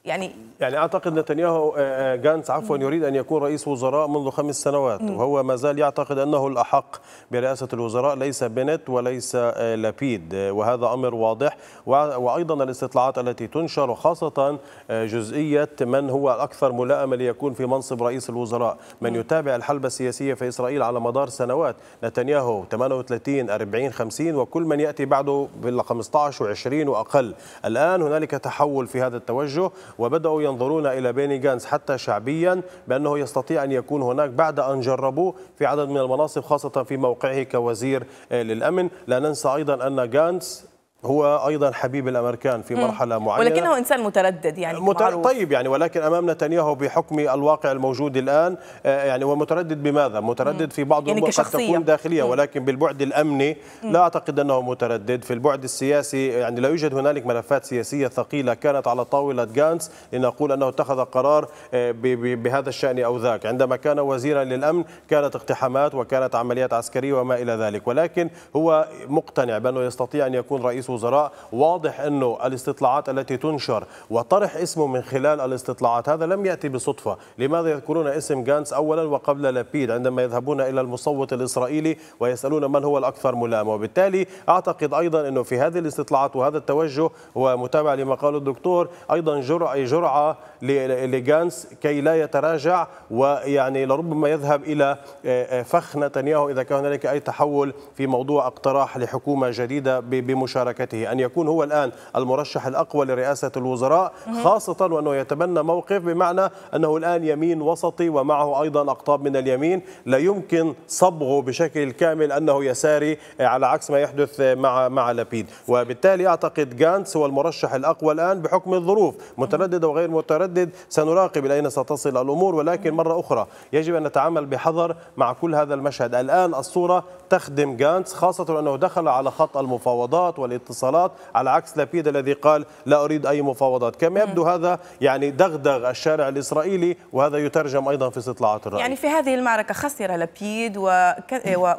يعني يعني اعتقد نتنياهو آه، آه، جانس عفوا يريد ان يكون رئيس وزراء منذ خمس سنوات وهو ما زال يعتقد انه الاحق برئاسه الوزراء ليس بنت وليس آه، لابيد وهذا امر واضح وايضا الاستطلاعات التي تنشر خاصه جزئيه من هو الاكثر ملائمه ليكون في منصب رئيس الوزراء من يتابع الحلبه السياسيه في اسرائيل على مدار سنوات نتنياهو 38 40 50 وكل من ياتي بعده بال 15 و20 واقل الان هنالك تحول في هذا التوجه وبدأوا ينظرون إلى بيني جانس حتى شعبيا بأنه يستطيع أن يكون هناك بعد أن جربوه في عدد من المناصب خاصة في موقعه كوزير للأمن لا ننسى أيضا أن جانس هو ايضا حبيب الامريكان في مرحله معينه ولكنه انسان متردد يعني متر... طيب يعني ولكن امام نتنياهو بحكم الواقع الموجود الان آه، يعني هو متردد بماذا؟ متردد مم. في بعض يعني الامور قد تكون داخليه مم. ولكن بالبعد الامني مم. لا اعتقد انه متردد، في البعد السياسي يعني لا يوجد هنالك ملفات سياسيه ثقيله كانت على طاوله جانس لنقول انه اتخذ قرار آه، بهذا الشان او ذاك، عندما كان وزيرا للامن كانت اقتحامات وكانت عمليات عسكريه وما الى ذلك، ولكن هو مقتنع بانه يستطيع ان يكون رئيس مجلس وزراء واضح أنه الاستطلاعات التي تنشر وطرح اسمه من خلال الاستطلاعات هذا لم يأتي بصدفة لماذا يذكرون اسم جانس أولا وقبل لابيد عندما يذهبون إلى المصوت الإسرائيلي ويسألون من هو الأكثر ملامة وبالتالي أعتقد أيضا أنه في هذه الاستطلاعات وهذا التوجه ومتابع لما قال الدكتور أيضا جرعة, جرعة لجانس كي لا يتراجع ويعني لربما يذهب إلى آه، آه، فخ نتنياهو إذا كان هنالك أي تحول في موضوع اقتراح لحكومة جديدة بمشاركة مملكته أن يكون هو الآن المرشح الأقوى لرئاسة الوزراء خاصة وأنه يتبنى موقف بمعنى أنه الآن يمين وسطي ومعه أيضا أقطاب من اليمين لا يمكن صبغه بشكل كامل أنه يساري على عكس ما يحدث مع مع لبيد وبالتالي أعتقد جانس هو المرشح الأقوى الآن بحكم الظروف متردد أو غير متردد سنراقب إلى أين ستصل الأمور ولكن مرة أخرى يجب أن نتعامل بحذر مع كل هذا المشهد الآن الصورة تخدم جانس خاصة أنه دخل على خط المفاوضات والإطار الاتصالات على عكس لابيد الذي قال لا أريد أي مفاوضات كما يبدو هذا يعني دغدغ الشارع الإسرائيلي وهذا يترجم أيضا في استطلاعات الرأي يعني في هذه المعركة خسر لابيد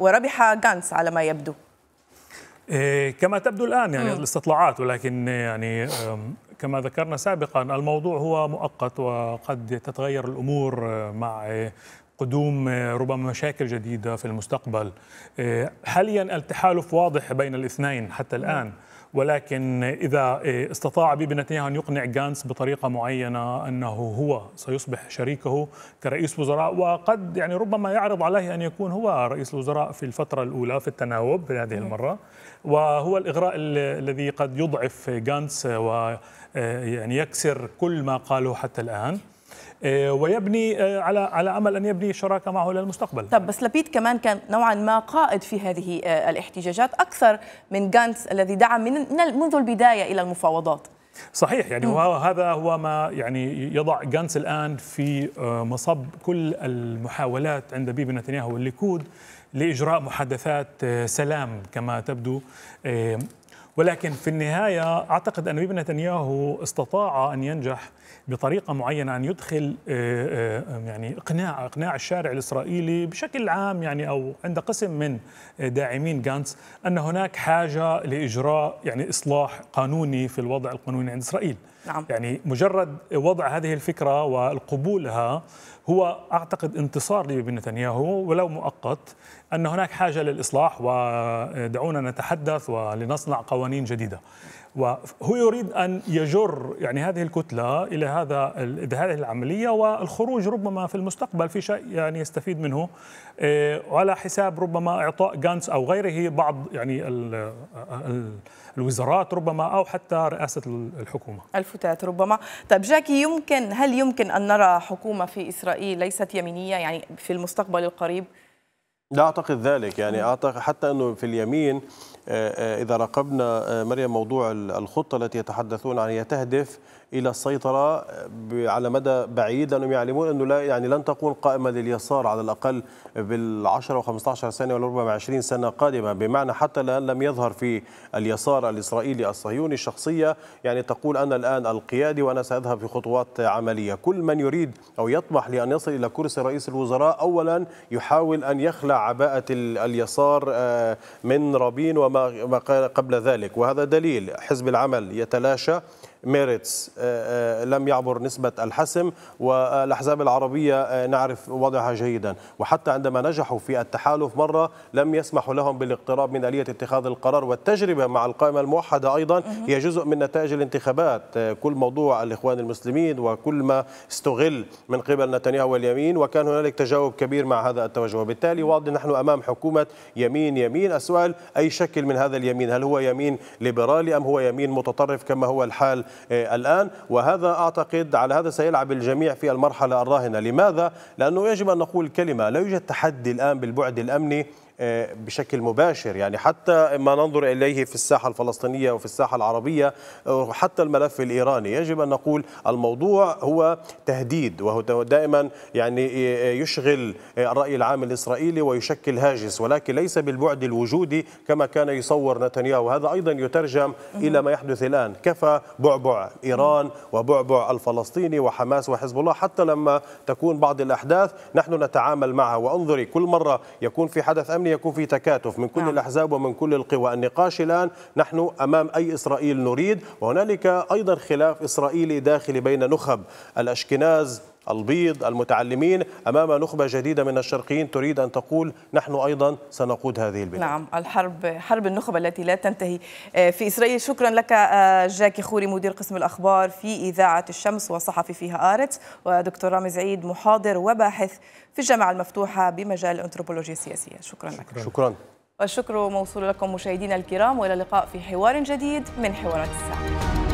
وربح غانس على ما يبدو إيه، كما تبدو الآن يعني الاستطلاعات ولكن يعني كما ذكرنا سابقا الموضوع هو مؤقت وقد تتغير الأمور مع قدوم آه، ربما مشاكل جديدة في المستقبل آه، حاليا التحالف واضح بين الاثنين حتى نعم. الآن ولكن إذا آه، استطاع بيبي نتنياهو أن يقنع جانس بطريقة معينة أنه هو سيصبح شريكه كرئيس وزراء وقد يعني ربما يعرض عليه أن يكون هو رئيس الوزراء في الفترة الأولى في التناوب في هذه نعم. المرة وهو الإغراء الذي قد يضعف جانس ويعني يكسر كل ما قاله حتى الآن آه، ويبني آه، على على امل ان يبني شراكه معه للمستقبل طب بس لبيد كمان كان نوعا ما قائد في هذه آه، الاحتجاجات اكثر من غانتس الذي دعم من منذ البدايه الى المفاوضات صحيح يعني هو هذا هو ما يعني يضع غانتس الان في مصب كل المحاولات عند بيبي نتنياهو والليكود لاجراء محادثات سلام كما تبدو ولكن في النهايه اعتقد ان بيبي نتنياهو استطاع ان ينجح بطريقه معينه ان يدخل آه، آه، يعني اقناع اقناع الشارع الاسرائيلي بشكل عام يعني او عند قسم من آه، داعمين غانتس ان هناك حاجه لاجراء يعني اصلاح قانوني في الوضع القانوني عند اسرائيل نعم. يعني مجرد وضع هذه الفكره والقبولها هو اعتقد انتصار لبيبي نتنياهو ولو مؤقت ان هناك حاجه للاصلاح ودعونا نتحدث ولنصنع قوانين جديده وهو يريد ان يجر يعني هذه الكتله الى هذا هذه العمليه والخروج ربما في المستقبل في شيء يعني يستفيد منه إيه، على حساب ربما اعطاء غانس او غيره بعض يعني الوزارات ربما او حتى رئاسه الحكومه الفتات ربما طيب جاكي يمكن هل يمكن ان نرى حكومه في اسرائيل رأيي ليست يمينية يعني في المستقبل القريب لا اعتقد ذلك يعني اعتقد حتى انه في اليمين إذا راقبنا آه، مريم موضوع الخطة التي يتحدثون عنها تهدف إلى السيطرة آه، على مدى بعيد لأنهم يعلمون أنه لا يعني لن تكون قائمة لليسار على الأقل بالعشرة و15 سنة ولربما 20 سنة قادمة بمعنى حتى الآن لم يظهر في اليسار الإسرائيلي الصهيوني شخصية يعني تقول أنا الآن القيادي وأنا سأذهب في خطوات عملية كل من يريد أو يطمح لأن يصل إلى كرسي رئيس الوزراء أولا يحاول أن يخلع عباءة اليسار آه، من رابين وما ما قبل ذلك وهذا دليل حزب العمل يتلاشى ميريتس آه، آه، لم يعبر نسبة الحسم والأحزاب العربية آه، نعرف وضعها جيدا وحتى عندما نجحوا في التحالف مرة لم يسمحوا لهم بالاقتراب من آلية اتخاذ القرار والتجربة مع القائمة الموحدة أيضا هي جزء من نتائج الانتخابات كل موضوع الإخوان المسلمين وكل ما استغل من قبل نتنياهو واليمين وكان هنالك تجاوب كبير مع هذا التوجه وبالتالي واضح نحن أمام حكومة يمين يمين السؤال أي شكل من هذا اليمين هل هو يمين ليبرالي أم هو يمين متطرف كما هو الحال آه، الآن وهذا أعتقد على هذا سيلعب الجميع في المرحلة الراهنة لماذا؟ لأنه يجب أن نقول كلمة لا يوجد تحدي الآن بالبعد الأمني آه، بشكل مباشر يعني حتى ما ننظر إليه في الساحة الفلسطينية وفي الساحة العربية وحتى آه، الملف الإيراني يجب أن نقول الموضوع هو تهديد وهو دائما يعني آه، يشغل الرأي العام الإسرائيلي ويشكل هاجس ولكن ليس بالبعد الوجودي كما كان يصور نتنياهو هذا أيضا يترجم إلى ما يحدث الآن كفى بعبع إيران وبعبع الفلسطيني وحماس وحزب الله حتى لما تكون بعض الأحداث نحن نتعامل معها وانظري كل مرة يكون في حدث أمني يكون في تكاتف من كل نعم. الأحزاب ومن كل القوى النقاش الآن نحن أمام أي إسرائيل نريد وهنالك أيضا خلاف إسرائيلي داخلي بين نخب الأشكناز البيض المتعلمين أمام نخبة جديدة من الشرقيين تريد أن تقول نحن أيضا سنقود هذه البلاد نعم الحرب حرب النخبة التي لا تنتهي آه، في إسرائيل شكرا لك آه، جاكي خوري مدير قسم الأخبار في إذاعة الشمس وصحفي فيها آرت ودكتور رامز عيد محاضر وباحث في الجامعة المفتوحة بمجال الأنثروبولوجيا السياسية شكرا, شكرا لك شكرا والشكر موصول لكم مشاهدينا الكرام والى اللقاء في حوار جديد من حوارات الساعه